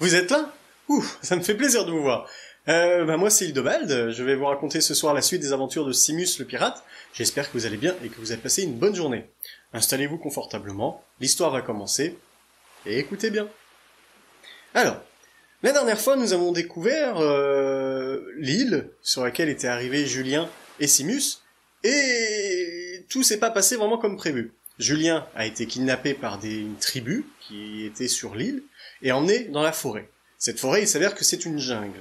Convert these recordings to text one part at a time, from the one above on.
Vous êtes là Ouh, ça me fait plaisir de vous voir. Euh, bah moi c'est Hildobald, je vais vous raconter ce soir la suite des aventures de Simus le pirate. J'espère que vous allez bien et que vous avez passé une bonne journée. Installez-vous confortablement, l'histoire va commencer, et écoutez bien. Alors, la dernière fois nous avons découvert euh, l'île sur laquelle étaient arrivés Julien et Simus, et tout s'est pas passé vraiment comme prévu. Julien a été kidnappé par des tribus qui étaient sur l'île et emmené dans la forêt. Cette forêt, il s'avère que c'est une jungle.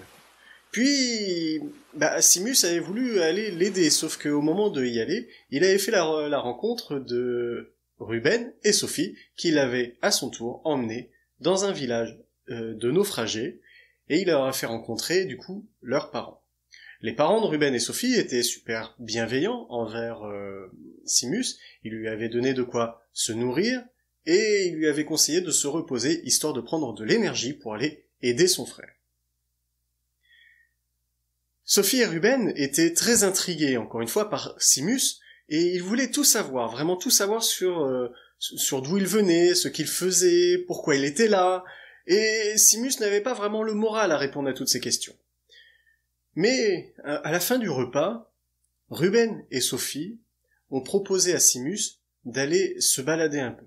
Puis, bah, Simus avait voulu aller l'aider, sauf qu'au moment de y aller, il avait fait la, rencontre de Ruben et Sophie, qui l'avaient à son tour emmené dans un village euh, de naufragés, et il leur a fait rencontrer, du coup, leurs parents. Les parents de Ruben et Sophie étaient super bienveillants envers euh, Simus, ils lui avaient donné de quoi se nourrir, et ils lui avaient conseillé de se reposer histoire de prendre de l'énergie pour aller aider son frère. Sophie et Ruben étaient très intrigués, encore une fois, par Simus, et ils voulaient tout savoir, vraiment tout savoir sur, euh, sur d'où il venait, ce qu'il faisait, pourquoi il était là, et Simus n'avait pas vraiment le moral à répondre à toutes ces questions. Mais à la fin du repas, Ruben et Sophie ont proposé à Simus d'aller se balader un peu.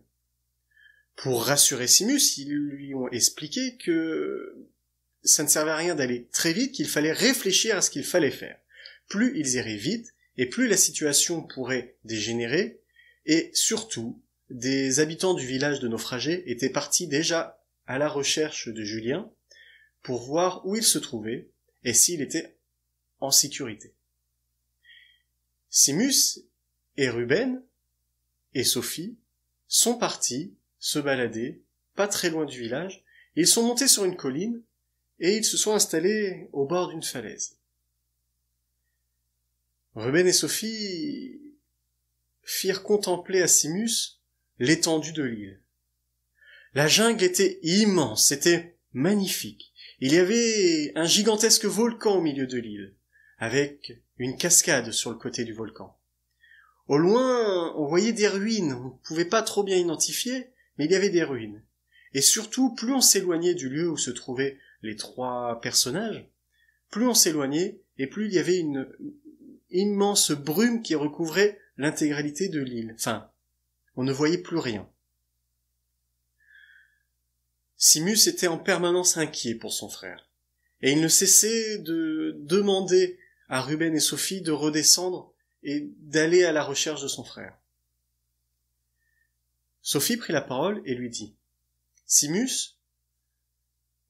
Pour rassurer Simus, ils lui ont expliqué que ça ne servait à rien d'aller très vite, qu'il fallait réfléchir à ce qu'il fallait faire. Plus ils iraient vite, et plus la situation pourrait dégénérer, et surtout, des habitants du village de naufragés étaient partis déjà à la recherche de Julien pour voir où il se trouvait et s'il était en sécurité. Simus et Ruben et Sophie sont partis se balader pas très loin du village, ils sont montés sur une colline et ils se sont installés au bord d'une falaise. Ruben et Sophie firent contempler à Simus l'étendue de l'île. La jungle était immense, c'était magnifique. Il y avait un gigantesque volcan au milieu de l'île avec une cascade sur le côté du volcan. Au loin, on voyait des ruines, on ne pouvait pas trop bien identifier, mais il y avait des ruines. Et surtout, plus on s'éloignait du lieu où se trouvaient les trois personnages, plus on s'éloignait, et plus il y avait une immense brume qui recouvrait l'intégralité de l'île. Enfin, on ne voyait plus rien. Simus était en permanence inquiet pour son frère, et il ne cessait de demander à Ruben et Sophie de redescendre et d'aller à la recherche de son frère. Sophie prit la parole et lui dit Simus,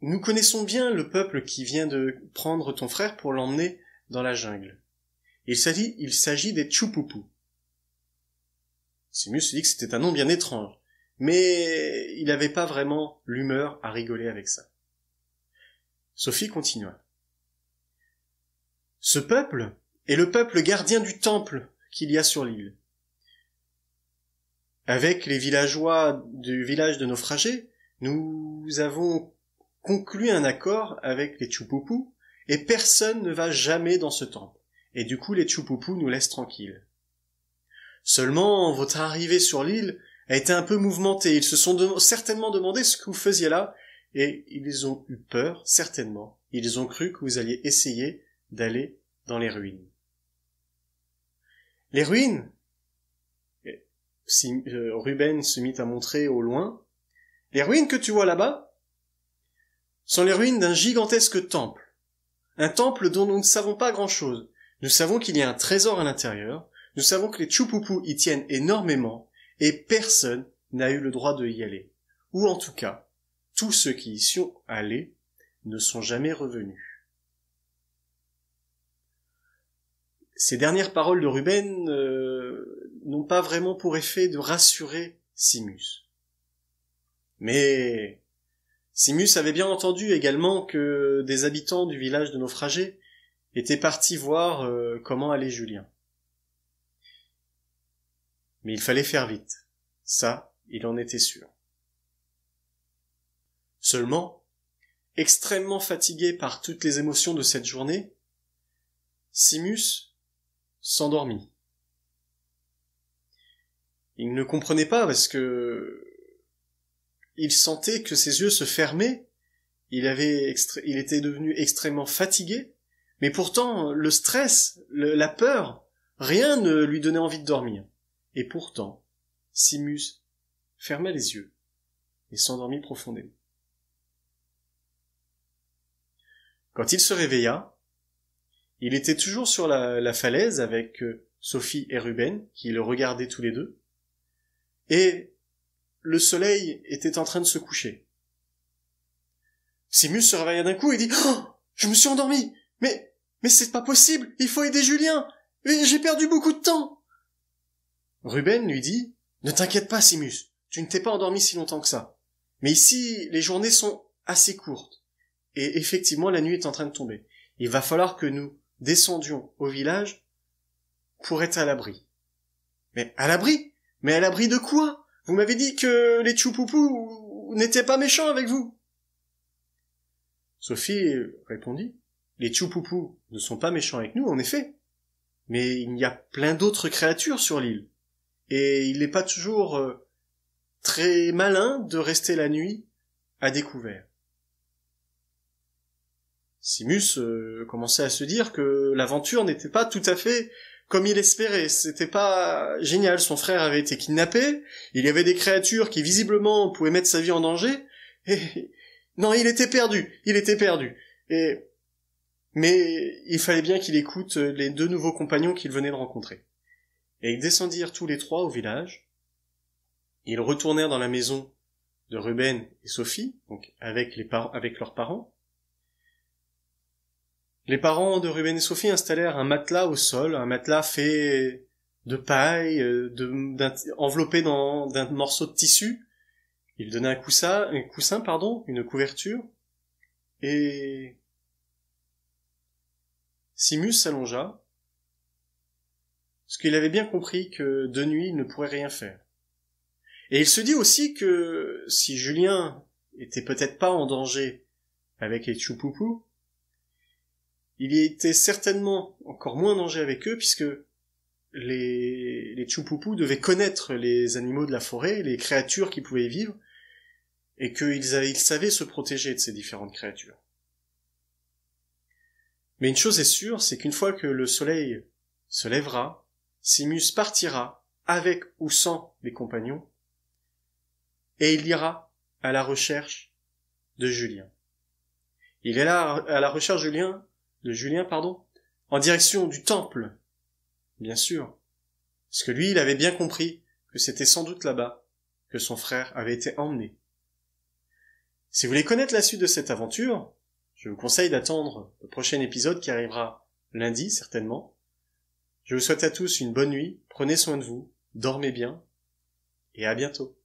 nous connaissons bien le peuple qui vient de prendre ton frère pour l'emmener dans la jungle. Il s'agit, il s'agit des Tchoupoupou. Simus dit que c'était un nom bien étrange, mais il n'avait pas vraiment l'humeur à rigoler avec ça. Sophie continua. Ce peuple est le peuple gardien du temple qu'il y a sur l'île. Avec les villageois du village de naufragés, nous avons conclu un accord avec les Tchoupoupous, et personne ne va jamais dans ce temple. Et du coup, les Tchoupoupous nous laissent tranquilles. Seulement, votre arrivée sur l'île a été un peu mouvementée. Ils se sont certainement demandé ce que vous faisiez là, et ils ont eu peur, certainement. Ils ont cru que vous alliez essayer d'aller dans les ruines. Les ruines euh, si, euh, Ruben se mit à montrer au loin, les ruines que tu vois là-bas sont les ruines d'un gigantesque temple. Un temple dont nous ne savons pas grand-chose. Nous savons qu'il y a un trésor à l'intérieur, nous savons que les Tchoupoupous y tiennent énormément, et personne n'a eu le droit de y aller. Ou en tout cas, tous ceux qui y sont allés ne sont jamais revenus. ces dernières paroles de Ruben euh, n'ont pas vraiment pour effet de rassurer Simus. Mais Simus avait bien entendu également que des habitants du village de naufragés étaient partis voir euh, comment allait Julien. Mais il fallait faire vite. Ça, il en était sûr. Seulement, extrêmement fatigué par toutes les émotions de cette journée, Simus s'endormit. Il ne comprenait pas parce que il sentait que ses yeux se fermaient, il avait il était devenu extrêmement fatigué, mais pourtant le stress, la peur, rien ne lui donnait envie de dormir. Et pourtant, Simus fermait les yeux et s'endormit profondément. Quand il se réveilla, il était toujours sur la, falaise avec euh, Sophie et Ruben, qui le regardaient tous les deux. Et le soleil était en train de se coucher. Simus se réveilla d'un coup et dit oh, Je me suis endormi Mais, mais c'est pas possible Il faut aider Julien J'ai perdu beaucoup de temps Ruben lui dit Ne t'inquiète pas, Simus, tu ne t'es pas endormi si longtemps que ça. Mais ici, les journées sont assez courtes. Et effectivement, la nuit est en train de tomber. Il va falloir que nous descendions au village pour être à l'abri. Mais à l'abri Mais à l'abri de quoi Vous m'avez dit que les Tchoupoupous n'étaient pas méchants avec vous Sophie répondit, les Tchoupoupous ne sont pas méchants avec nous, en effet. Mais il y a plein d'autres créatures sur l'île. Et il n'est pas toujours euh, très malin de rester la nuit à découvert. Simus euh, commençait à se dire que l'aventure n'était pas tout à fait comme il espérait. C'était pas génial. Son frère avait été kidnappé. Il y avait des créatures qui visiblement pouvaient mettre sa vie en danger. Et non, il était perdu. Il était perdu. Et mais il fallait bien qu'il écoute les deux nouveaux compagnons qu'il venait de rencontrer. Et ils descendirent tous les trois au village. Ils retournèrent dans la maison de Ruben et Sophie, donc avec les avec leurs parents. Les parents de Ruben et Sophie installèrent un matelas au sol, un matelas fait de paille, euh, enveloppé dans, d'un morceau de tissu. Il donna un coussin, un coussin, pardon, une couverture, et Simus s'allongea, ce qu'il avait bien compris que de nuit il ne pourrait rien faire. Et il se dit aussi que si Julien était peut-être pas en danger avec les Tchoupoupous, il y était certainement encore moins danger avec eux puisque les, les Tchoupoupous devaient connaître les animaux de la forêt, les créatures qui pouvaient vivre, et qu'ils ils savaient se protéger de ces différentes créatures. Mais une chose est sûre, c'est qu'une fois que le soleil se lèvera, Simus partira, avec ou sans les compagnons, et il ira à la recherche de Julien. Il est là à la recherche de Julien de Julien, pardon, en direction du temple. Bien sûr. Parce que lui, il avait bien compris que c'était sans doute là-bas que son frère avait été emmené. Si vous voulez connaître la suite de cette aventure, je vous conseille d'attendre le prochain épisode qui arrivera lundi, certainement. Je vous souhaite à tous une bonne nuit, prenez soin de vous, dormez bien, et à bientôt.